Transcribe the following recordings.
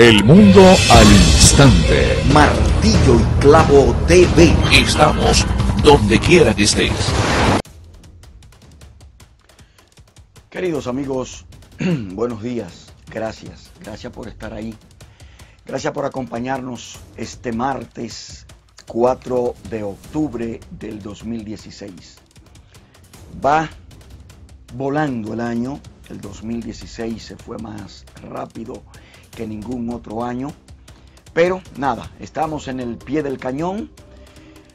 El mundo al instante. Martillo y Clavo TV. Estamos donde quiera que estés. Queridos amigos, buenos días. Gracias. Gracias por estar ahí. Gracias por acompañarnos este martes 4 de octubre del 2016. Va volando el año. El 2016 se fue más rápido que ningún otro año. Pero nada, estamos en el pie del cañón.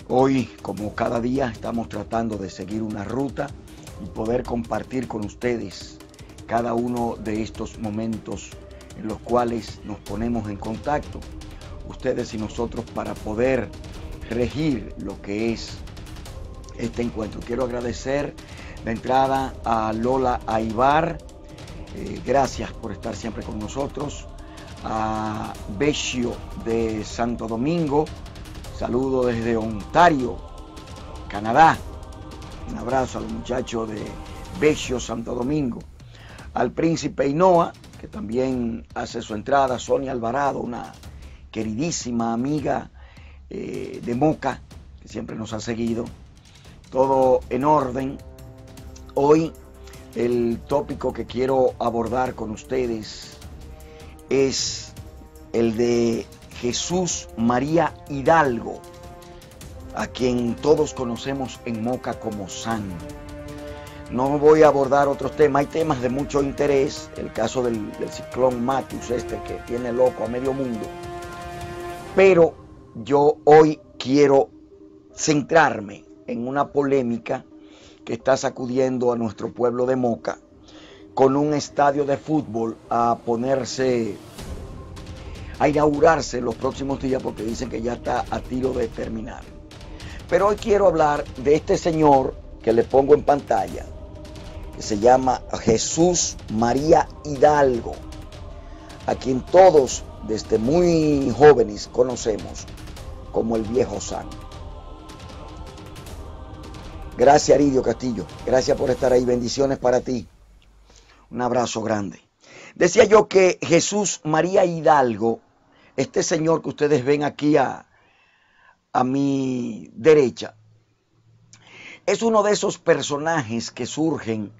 Hoy, como cada día, estamos tratando de seguir una ruta y poder compartir con ustedes cada uno de estos momentos en los cuales nos ponemos en contacto, ustedes y nosotros, para poder regir lo que es este encuentro. Quiero agradecer la entrada a Lola Aibar. Eh, gracias por estar siempre con nosotros a becio de Santo Domingo. Saludo desde Ontario, Canadá. Un abrazo a los muchachos de becio Santo Domingo. Al príncipe Inoa, que también hace su entrada, Sonia Alvarado, una queridísima amiga eh, de Moca, que siempre nos ha seguido. Todo en orden. Hoy el tópico que quiero abordar con ustedes es el de Jesús María Hidalgo, a quien todos conocemos en Moca como San. No voy a abordar otros temas, hay temas de mucho interés, el caso del, ciclón Matthews, este que tiene loco a medio mundo, pero yo hoy quiero centrarme en una polémica que está sacudiendo a nuestro pueblo de Moca con un estadio de fútbol a ponerse, a inaugurarse los próximos días porque dicen que ya está a tiro de terminar. Pero hoy quiero hablar de este señor que le pongo en pantalla, que se llama Jesús María Hidalgo, a quien todos desde muy jóvenes conocemos como el viejo San. Gracias, Aridio Castillo. Gracias por estar ahí. Bendiciones para ti. Un abrazo grande. Decía yo que Jesús María Hidalgo, este señor que ustedes ven aquí a, a mi derecha, es uno de esos personajes que surgen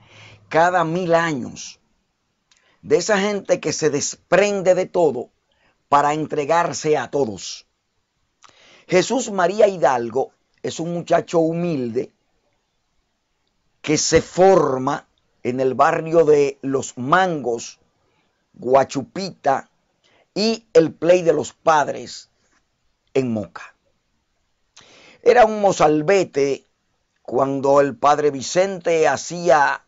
cada mil años, de esa gente que se desprende de todo para entregarse a todos. Jesús María Hidalgo es un muchacho humilde que se forma en el barrio de Los Mangos, Guachupita y el Play de los Padres en Moca. Era un mozalbete cuando el padre Vicente hacía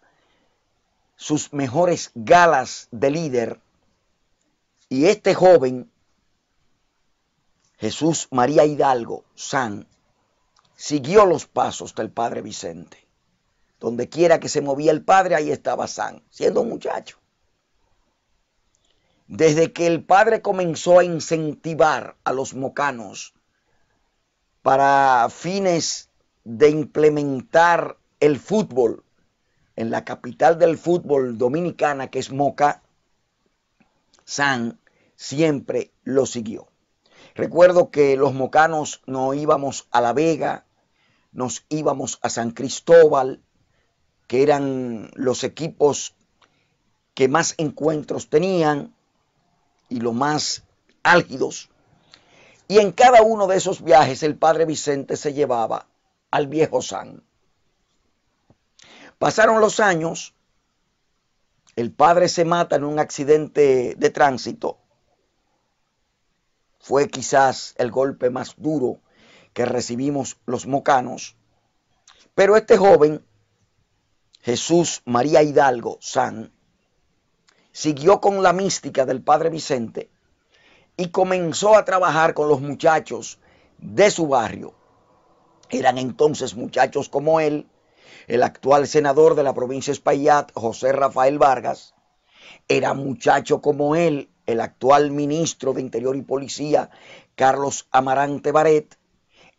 sus mejores galas de líder y este joven, Jesús María Hidalgo San, siguió los pasos del padre Vicente. Donde quiera que se movía el padre, ahí estaba San, siendo un muchacho. Desde que el padre comenzó a incentivar a los mocanos para fines de implementar el fútbol en la capital del fútbol dominicana, que es Moca, San siempre lo siguió. Recuerdo que los mocanos no íbamos a La Vega, nos íbamos a San Cristóbal, que eran los equipos que más encuentros tenían y los más álgidos. Y en cada uno de esos viajes el padre Vicente se llevaba al viejo San. Pasaron los años, el padre se mata en un accidente de tránsito. Fue quizás el golpe más duro que recibimos los mocanos. Pero este joven Jesús María Hidalgo San, siguió con la mística del Padre Vicente y comenzó a trabajar con los muchachos de su barrio. Eran entonces muchachos como él, el actual senador de la provincia de Espaillat, José Rafael Vargas, era muchacho como él, el actual ministro de Interior y Policía, Carlos Amarante Baret,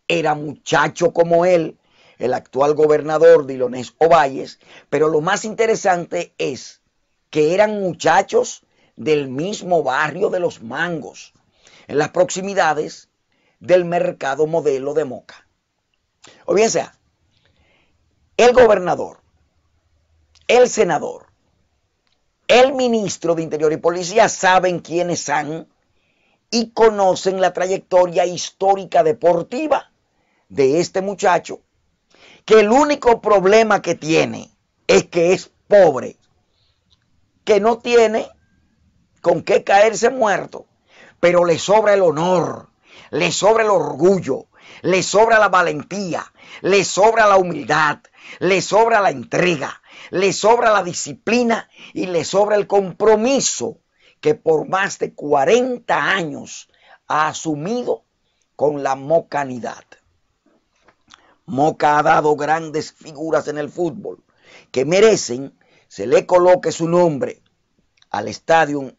era muchacho como él, el actual gobernador Dilonés Ovalles, pero lo más interesante es que eran muchachos del mismo barrio de los mangos, en las proximidades del mercado modelo de Moca. O bien sea, el gobernador, el senador, el ministro de Interior y Policía saben quiénes son y conocen la trayectoria histórica deportiva de este muchacho que el único problema que tiene es que es pobre, que no tiene con qué caerse muerto, pero le sobra el honor, le sobra el orgullo, le sobra la valentía, le sobra la humildad, le sobra la entrega, le sobra la disciplina y le sobra el compromiso que por más de 40 años ha asumido con la mocanidad. Moca ha dado grandes figuras en el fútbol que merecen se le coloque su nombre al estadio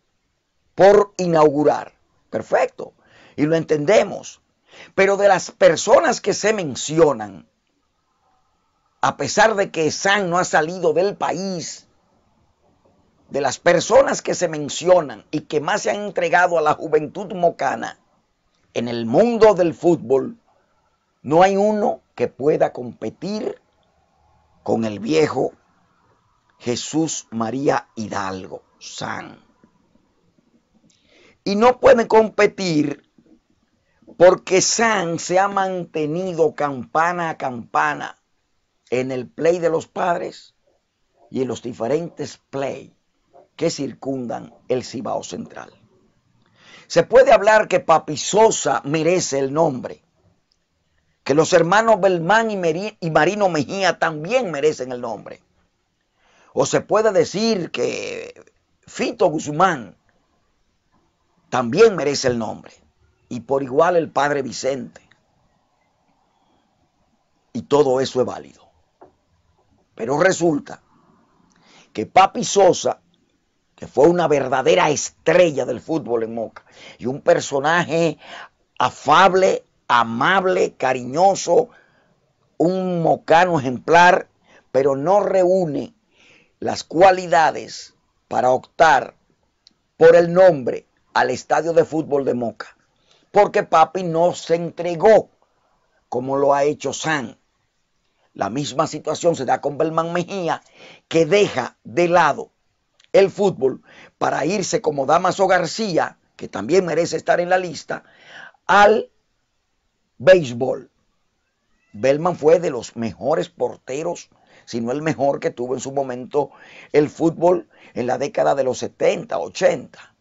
por inaugurar. Perfecto. Y lo entendemos. Pero de las personas que se mencionan, a pesar de que San no ha salido del país, de las personas que se mencionan y que más se han entregado a la juventud mocana en el mundo del fútbol, no hay uno que pueda competir con el viejo Jesús María Hidalgo San. Y no pueden competir porque San se ha mantenido campana a campana en el play de los padres y en los diferentes play que circundan el Cibao Central. Se puede hablar que Papi Sosa merece el nombre, que los hermanos Belmán y, Marino Mejía también merecen el nombre. O se puede decir que Fito Guzmán también merece el nombre. Y por igual el padre Vicente. Y todo eso es válido. Pero resulta que Papi Sosa, que fue una verdadera estrella del fútbol en Moca y un personaje afable, amable, cariñoso, un mocano ejemplar, pero no reúne las cualidades para optar por el nombre al estadio de fútbol de Moca. Porque papi no se entregó como lo ha hecho San. La misma situación se da con Belmán Mejía, que deja de lado el fútbol para irse como Damaso García, que también merece estar en la lista, al béisbol. Bellman fue de los mejores porteros, si no el mejor que tuvo en su momento el fútbol en la década de los 70, 80.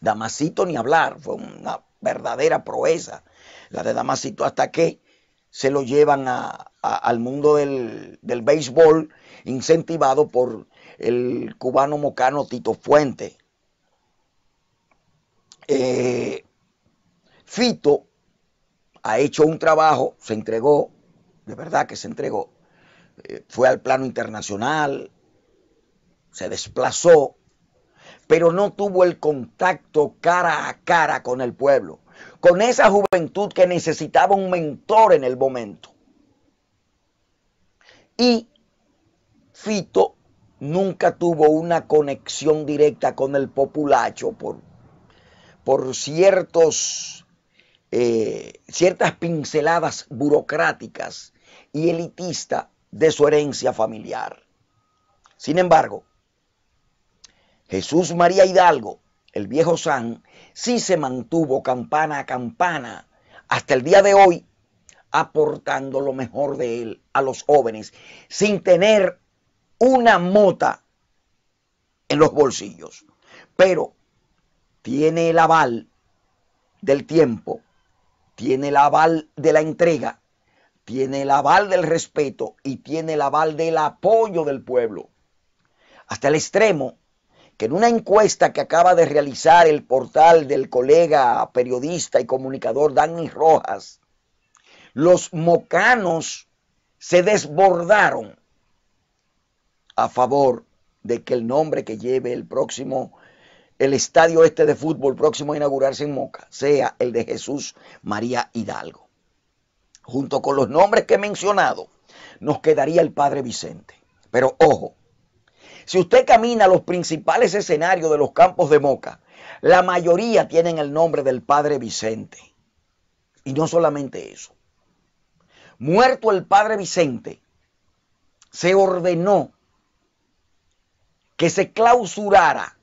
Damasito ni hablar, fue una verdadera proeza la de Damasito hasta que se lo llevan al mundo del, béisbol incentivado por el cubano mocano Tito Fuente. Eh, Fito ha hecho un trabajo, se entregó, de verdad que se entregó, eh, fue al plano internacional, se desplazó, pero no tuvo el contacto cara a cara con el pueblo, con esa juventud que necesitaba un mentor en el momento. Y Fito nunca tuvo una conexión directa con el populacho por, por ciertos eh, ciertas pinceladas burocráticas y elitista de su herencia familiar. Sin embargo, Jesús María Hidalgo, el viejo San, sí se mantuvo campana a campana hasta el día de hoy, aportando lo mejor de él a los jóvenes, sin tener una mota en los bolsillos. Pero tiene el aval del tiempo tiene el aval de la entrega, tiene el aval del respeto y tiene el aval del apoyo del pueblo. Hasta el extremo que en una encuesta que acaba de realizar el portal del colega periodista y comunicador Dani Rojas, los mocanos se desbordaron a favor de que el nombre que lleve el próximo el estadio este de fútbol próximo a inaugurarse en Moca sea el de Jesús María Hidalgo. Junto con los nombres que he mencionado, nos quedaría el Padre Vicente. Pero ojo, si usted camina a los principales escenarios de los campos de Moca, la mayoría tienen el nombre del Padre Vicente. Y no solamente eso. Muerto el Padre Vicente, se ordenó que se clausurara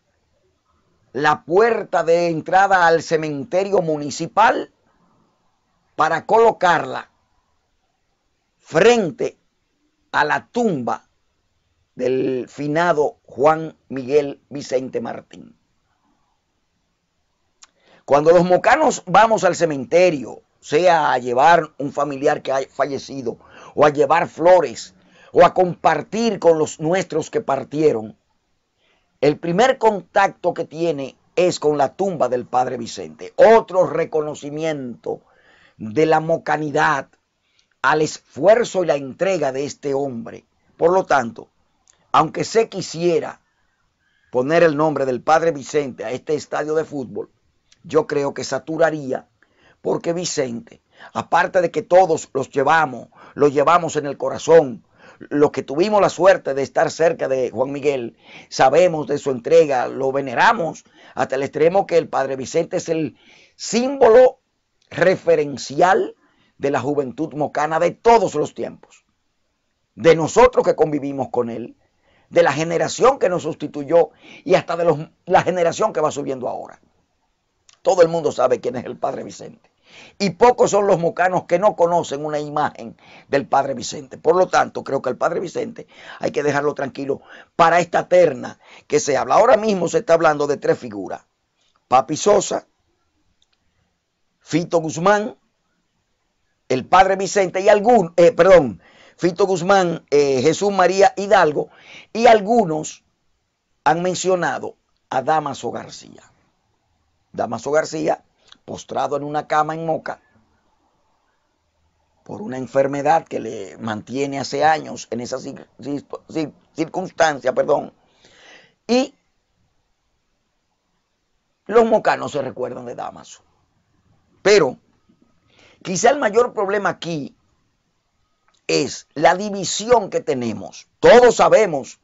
la puerta de entrada al cementerio municipal para colocarla frente a la tumba del finado Juan Miguel Vicente Martín. Cuando los mocanos vamos al cementerio, sea a llevar un familiar que ha fallecido, o a llevar flores, o a compartir con los nuestros que partieron, el primer contacto que tiene es con la tumba del padre Vicente. Otro reconocimiento de la mocanidad al esfuerzo y la entrega de este hombre. Por lo tanto, aunque se quisiera poner el nombre del padre Vicente a este estadio de fútbol, yo creo que saturaría porque Vicente, aparte de que todos los llevamos, lo llevamos en el corazón, los que tuvimos la suerte de estar cerca de Juan Miguel, sabemos de su entrega, lo veneramos hasta el extremo que el Padre Vicente es el símbolo referencial de la juventud mocana de todos los tiempos, de nosotros que convivimos con él, de la generación que nos sustituyó y hasta de la generación que va subiendo ahora. Todo el mundo sabe quién es el Padre Vicente. Y pocos son los mocanos que no conocen una imagen del Padre Vicente. Por lo tanto, creo que el Padre Vicente hay que dejarlo tranquilo para esta terna que se habla. Ahora mismo se está hablando de tres figuras. Papi Sosa, Fito Guzmán, el Padre Vicente y algún, eh, perdón, Fito Guzmán, eh, Jesús María Hidalgo y algunos han mencionado a Damaso García. Damaso García postrado en una cama en Moca por una enfermedad que le mantiene hace años en esa circunstancia, perdón. Y los mocanos se recuerdan de Damaso. Pero quizá el mayor problema aquí es la división que tenemos. Todos sabemos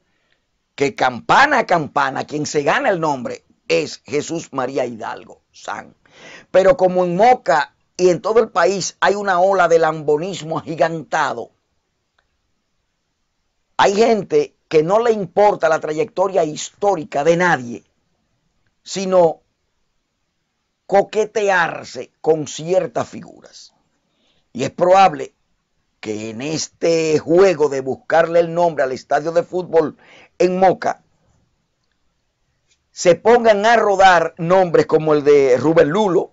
que campana a campana quien se gana el nombre es Jesús María Hidalgo, San. Pero como en Moca y en todo el país hay una ola de lambonismo agigantado, hay gente que no le importa la trayectoria histórica de nadie, sino coquetearse con ciertas figuras. Y es probable que en este juego de buscarle el nombre al estadio de fútbol en Moca, se pongan a rodar nombres como el de Rubén Lulo,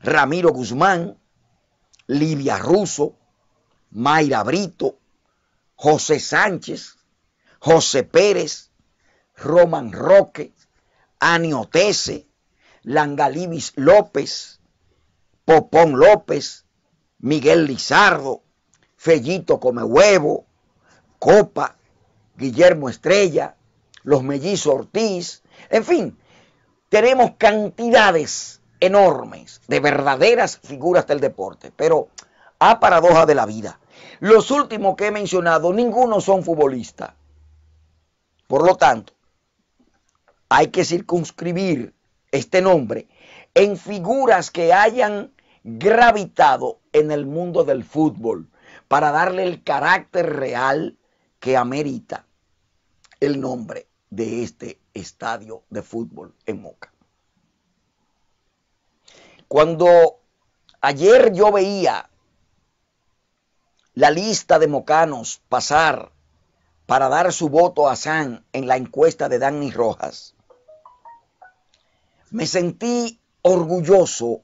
Ramiro Guzmán, Livia Russo, Mayra Brito, José Sánchez, José Pérez, Roman Roque, Anio Tese, Langalibis López, Popón López, Miguel Lizardo, Fellito Come Huevo, Copa, Guillermo Estrella, los mellizos Ortiz, en fin, tenemos cantidades enormes de verdaderas figuras del deporte, pero a paradoja de la vida. Los últimos que he mencionado, ninguno son futbolistas. Por lo tanto, hay que circunscribir este nombre en figuras que hayan gravitado en el mundo del fútbol para darle el carácter real que amerita el nombre de este estadio de fútbol en Moca. Cuando ayer yo veía la lista de mocanos pasar para dar su voto a San en la encuesta de Danny Rojas, me sentí orgulloso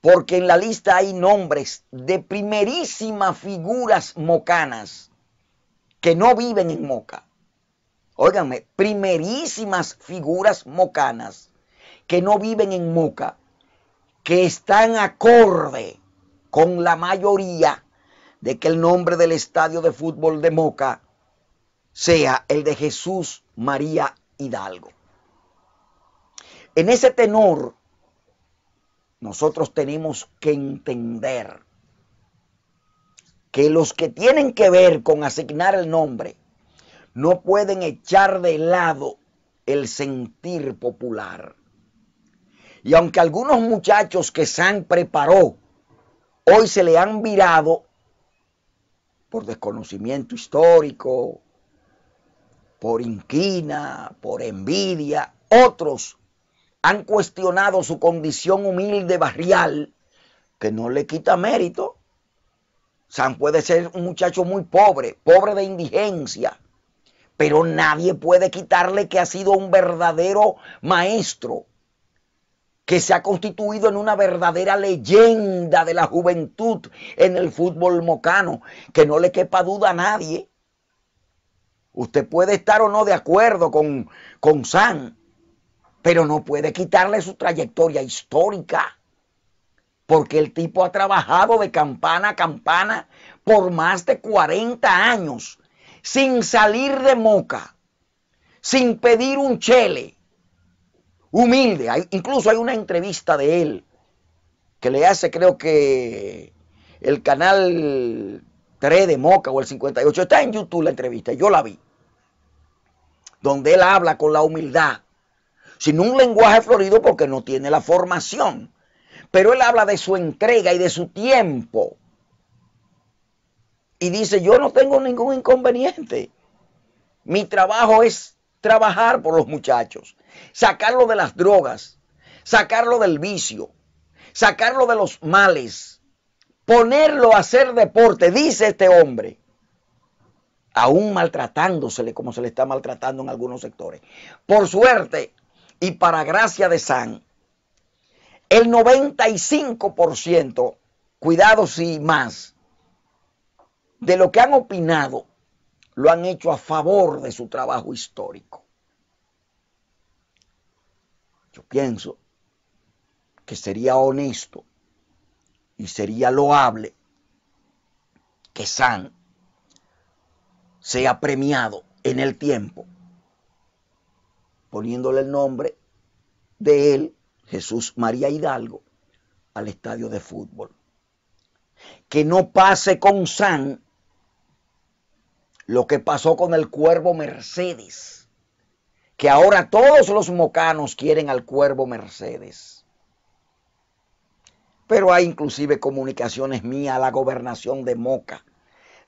porque en la lista hay nombres de primerísimas figuras mocanas que no viven en Moca, óiganme, primerísimas figuras mocanas que no viven en Moca, que están acorde con la mayoría de que el nombre del estadio de fútbol de Moca sea el de Jesús María Hidalgo. En ese tenor, nosotros tenemos que entender que los que tienen que ver con asignar el nombre no pueden echar de lado el sentir popular. Y aunque algunos muchachos que San preparó hoy se le han virado por desconocimiento histórico, por inquina, por envidia, otros han cuestionado su condición humilde barrial, que no le quita mérito. San puede ser un muchacho muy pobre, pobre de indigencia, pero nadie puede quitarle que ha sido un verdadero maestro, que se ha constituido en una verdadera leyenda de la juventud en el fútbol mocano, que no le quepa duda a nadie. Usted puede estar o no de acuerdo con, con San, pero no puede quitarle su trayectoria histórica, porque el tipo ha trabajado de campana a campana por más de 40 años sin salir de moca, sin pedir un chele, humilde. incluso hay una entrevista de él que le hace, creo que el canal 3 de Moca o el 58, está en YouTube la entrevista, yo la vi, donde él habla con la humildad, sin un lenguaje florido porque no tiene la formación, pero él habla de su entrega y de su tiempo y dice, yo no tengo ningún inconveniente. Mi trabajo es trabajar por los muchachos, sacarlo de las drogas, sacarlo del vicio, sacarlo de los males, ponerlo a hacer deporte, dice este hombre, aún maltratándosele como se le está maltratando en algunos sectores. Por suerte y para gracia de San, el 95%, cuidado y más, de lo que han opinado, lo han hecho a favor de su trabajo histórico. Yo pienso que sería honesto y sería loable que San sea premiado en el tiempo, poniéndole el nombre de él, Jesús María Hidalgo, al estadio de fútbol. Que no pase con San lo que pasó con el cuervo Mercedes, que ahora todos los mocanos quieren al cuervo Mercedes. Pero hay inclusive comunicaciones mías a la gobernación de Moca,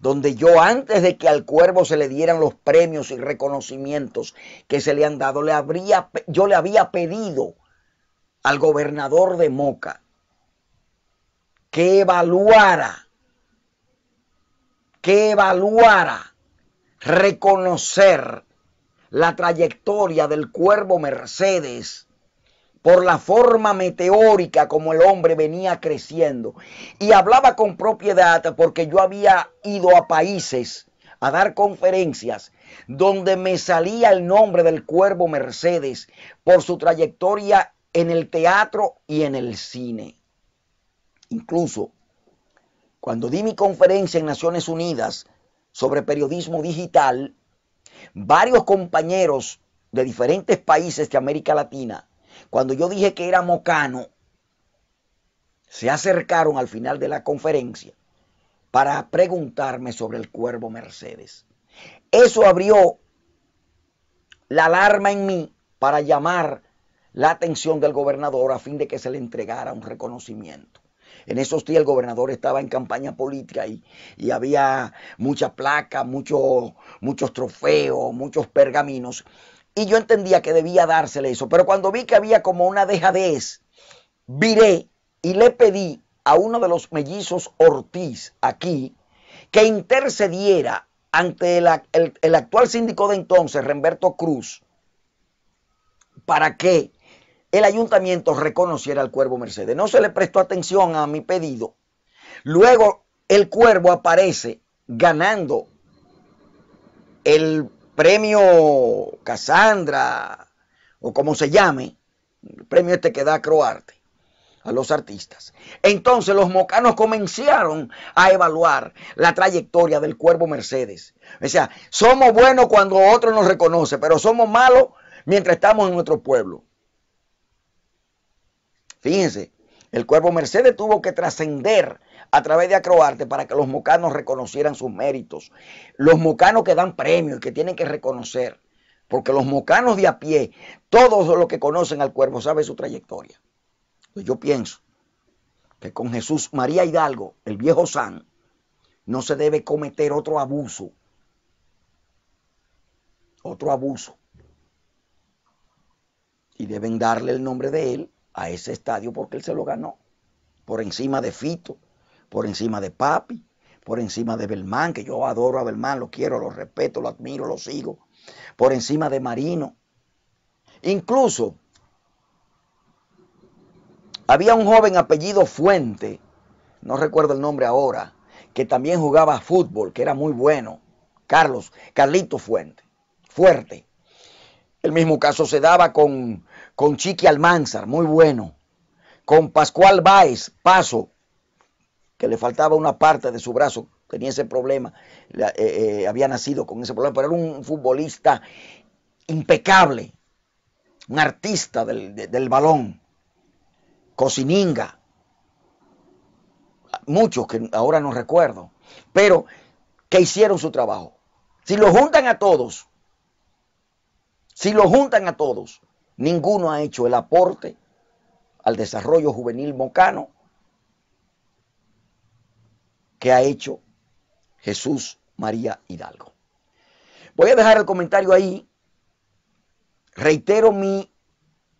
donde yo antes de que al cuervo se le dieran los premios y reconocimientos que se le han dado, le habría, yo le había pedido al gobernador de Moca que evaluara, que evaluara reconocer la trayectoria del cuervo Mercedes por la forma meteórica como el hombre venía creciendo. Y hablaba con propiedad porque yo había ido a países a dar conferencias donde me salía el nombre del cuervo Mercedes por su trayectoria en el teatro y en el cine. Incluso cuando di mi conferencia en Naciones Unidas sobre periodismo digital, varios compañeros de diferentes países de América Latina, cuando yo dije que era mocano, se acercaron al final de la conferencia para preguntarme sobre el cuervo Mercedes. Eso abrió la alarma en mí para llamar la atención del gobernador a fin de que se le entregara un reconocimiento. En esos días el gobernador estaba en campaña política y, y había mucha placa, muchos trofeos, muchos pergaminos. Y yo entendía que debía dársele eso. Pero cuando vi que había como una dejadez, viré y le pedí a uno de los mellizos Ortiz aquí que intercediera ante el, el actual síndico de entonces, Remberto Cruz, para que el ayuntamiento reconociera al cuervo Mercedes. No se le prestó atención a mi pedido. Luego el cuervo aparece ganando el premio Casandra o como se llame, el premio este que da Croarte a los artistas. Entonces los mocanos comenzaron a evaluar la trayectoria del cuervo Mercedes. O sea, somos buenos cuando otro nos reconoce, pero somos malos mientras estamos en nuestro pueblo. Fíjense, el cuervo Mercedes tuvo que trascender a través de Acroarte para que los mocanos reconocieran sus méritos. Los mocanos que dan premios y que tienen que reconocer. Porque los mocanos de a pie, todos los que conocen al cuervo, saben su trayectoria. Pues yo pienso que con Jesús María Hidalgo, el viejo San, no se debe cometer otro abuso. Otro abuso. Y deben darle el nombre de él a ese estadio porque él se lo ganó. Por encima de Fito, por encima de Papi, por encima de Belmán, que yo adoro a Belmán, lo quiero, lo respeto, lo admiro, lo sigo. Por encima de Marino. Incluso había un joven apellido Fuente, no recuerdo el nombre ahora, que también jugaba fútbol, que era muy bueno. Carlos, Carlito Fuente, fuerte. El mismo caso se daba con con Chiqui Almanzar, muy bueno, con Pascual Báez, paso, que le faltaba una parte de su brazo, tenía ese problema, eh, eh, había nacido con ese problema, pero era un futbolista impecable, un artista del, del balón, Cocininga, muchos que ahora no recuerdo, pero que hicieron su trabajo. Si lo juntan a todos, si lo juntan a todos, Ninguno ha hecho el aporte al desarrollo juvenil mocano que ha hecho Jesús María Hidalgo. Voy a dejar el comentario ahí. Reitero mi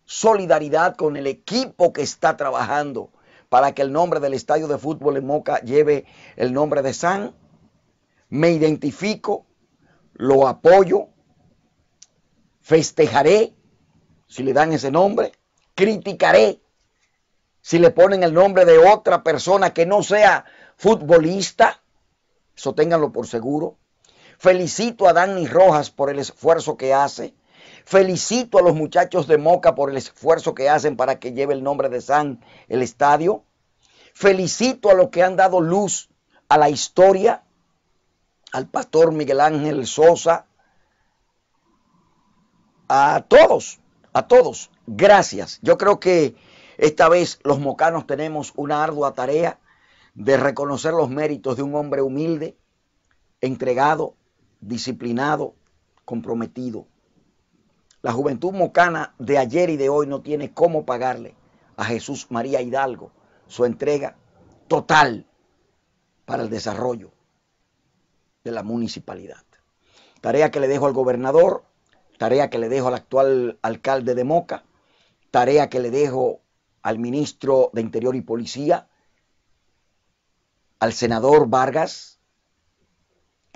solidaridad con el equipo que está trabajando para que el nombre del estadio de fútbol en Moca lleve el nombre de San. Me identifico, lo apoyo, festejaré si le dan ese nombre, criticaré si le ponen el nombre de otra persona que no sea futbolista, eso ténganlo por seguro. Felicito a Dani Rojas por el esfuerzo que hace. Felicito a los muchachos de Moca por el esfuerzo que hacen para que lleve el nombre de San el estadio. Felicito a los que han dado luz a la historia, al pastor Miguel Ángel Sosa, a todos a todos, gracias. Yo creo que esta vez los mocanos tenemos una ardua tarea de reconocer los méritos de un hombre humilde, entregado, disciplinado, comprometido. La juventud mocana de ayer y de hoy no tiene cómo pagarle a Jesús María Hidalgo su entrega total para el desarrollo de la municipalidad. Tarea que le dejo al gobernador, tarea que le dejo al actual alcalde de Moca, tarea que le dejo al ministro de Interior y Policía, al senador Vargas,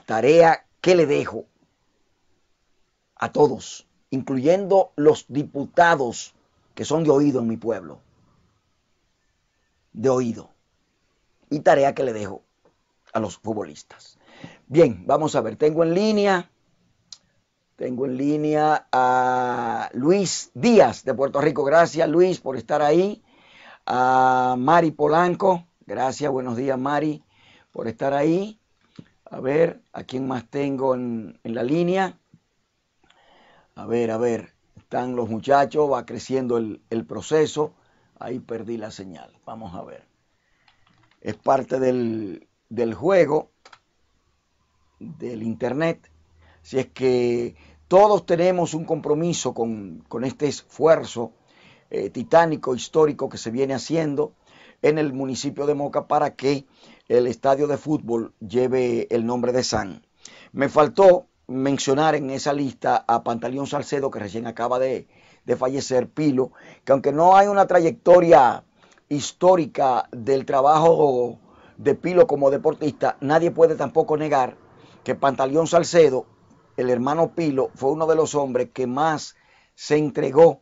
tarea que le dejo a todos, incluyendo los diputados que son de oído en mi pueblo, de oído, y tarea que le dejo a los futbolistas. Bien, vamos a ver, tengo en línea tengo en línea a Luis Díaz de Puerto Rico. Gracias Luis por estar ahí. A Mari Polanco. Gracias, buenos días Mari por estar ahí. A ver, ¿a quién más tengo en, la línea? A ver, a ver, están los muchachos, va creciendo el, proceso. Ahí perdí la señal. Vamos a ver. Es parte del juego, del internet. Si es que todos tenemos un compromiso con, este esfuerzo eh, titánico, histórico que se viene haciendo en el municipio de Moca para que el estadio de fútbol lleve el nombre de San. Me faltó mencionar en esa lista a Pantaleón Salcedo, que recién acaba de fallecer, Pilo, que aunque no hay una trayectoria histórica del trabajo de Pilo como deportista, nadie puede tampoco negar que Pantaleón Salcedo el hermano Pilo fue uno de los hombres que más se entregó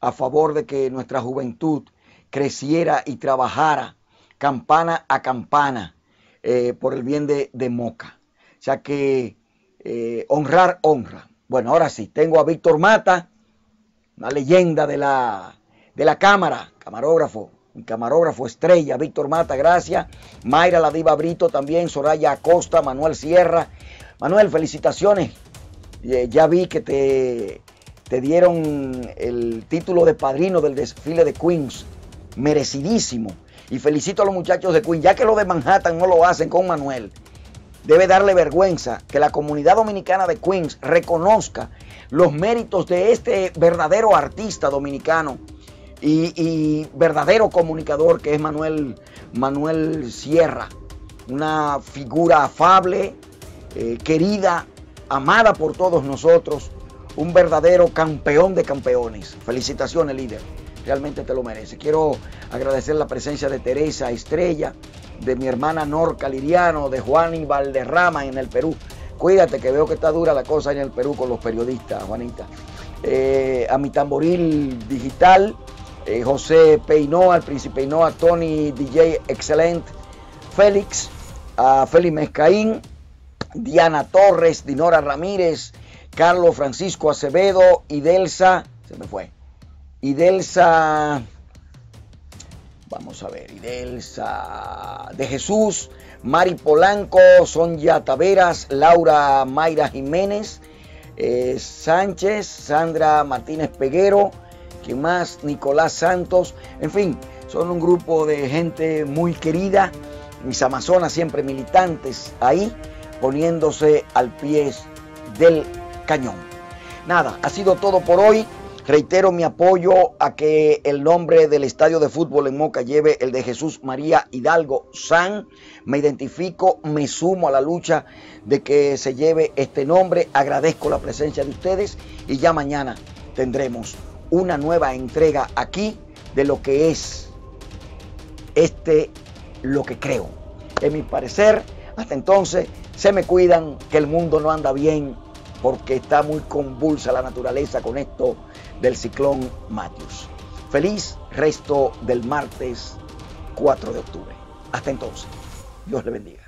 a favor de que nuestra juventud creciera y trabajara campana a campana eh, por el bien de, Moca. O sea que eh, honrar honra. Bueno, ahora sí, tengo a Víctor Mata, una leyenda de la, de la cámara, camarógrafo, camarógrafo estrella, Víctor Mata, gracias. Mayra La Diva Brito también, Soraya Acosta, Manuel Sierra. Manuel, felicitaciones eh, ya vi que te, te dieron el título de padrino del desfile de Queens, merecidísimo. Y felicito a los muchachos de Queens, ya que los de Manhattan no lo hacen con Manuel. Debe darle vergüenza que la comunidad dominicana de Queens reconozca los méritos de este verdadero artista dominicano y, verdadero comunicador que es Manuel, Manuel Sierra. Una figura afable, eh, querida, amada por todos nosotros, un verdadero campeón de campeones. Felicitaciones, líder. Realmente te lo merece. Quiero agradecer la presencia de Teresa Estrella, de mi hermana Norca Liriano, de Juan y Valderrama en el Perú. Cuídate que veo que está dura la cosa en el Perú con los periodistas, Juanita. Eh, a mi tamboril digital, eh, José Peinoa, el príncipe Peinoa, Tony DJ Excelente, Félix, a Félix Mezcaín, Diana Torres, Dinora Ramírez, Carlos Francisco Acevedo, Idelsa, se me fue, Idelsa, vamos a ver, Idelsa de Jesús, Mari Polanco, Sonia Taveras, Laura Mayra Jiménez, eh, Sánchez, Sandra Martínez Peguero, que más? Nicolás Santos, en fin, son un grupo de gente muy querida, mis amazonas siempre militantes ahí poniéndose al pie del cañón. Nada, ha sido todo por hoy. Reitero mi apoyo a que el nombre del estadio de fútbol en Moca lleve el de Jesús María Hidalgo San. Me identifico, me sumo a la lucha de que se lleve este nombre. Agradezco la presencia de ustedes y ya mañana tendremos una nueva entrega aquí de lo que es este, lo que creo. En mi parecer, hasta entonces, se me cuidan que el mundo no anda bien porque está muy convulsa la naturaleza con esto del ciclón Matthews. Feliz resto del martes 4 de octubre. Hasta entonces. Dios le bendiga.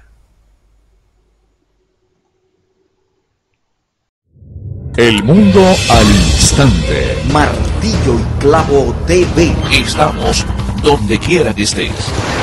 El mundo al instante. Martillo y clavo TV. Estamos donde quiera que estés.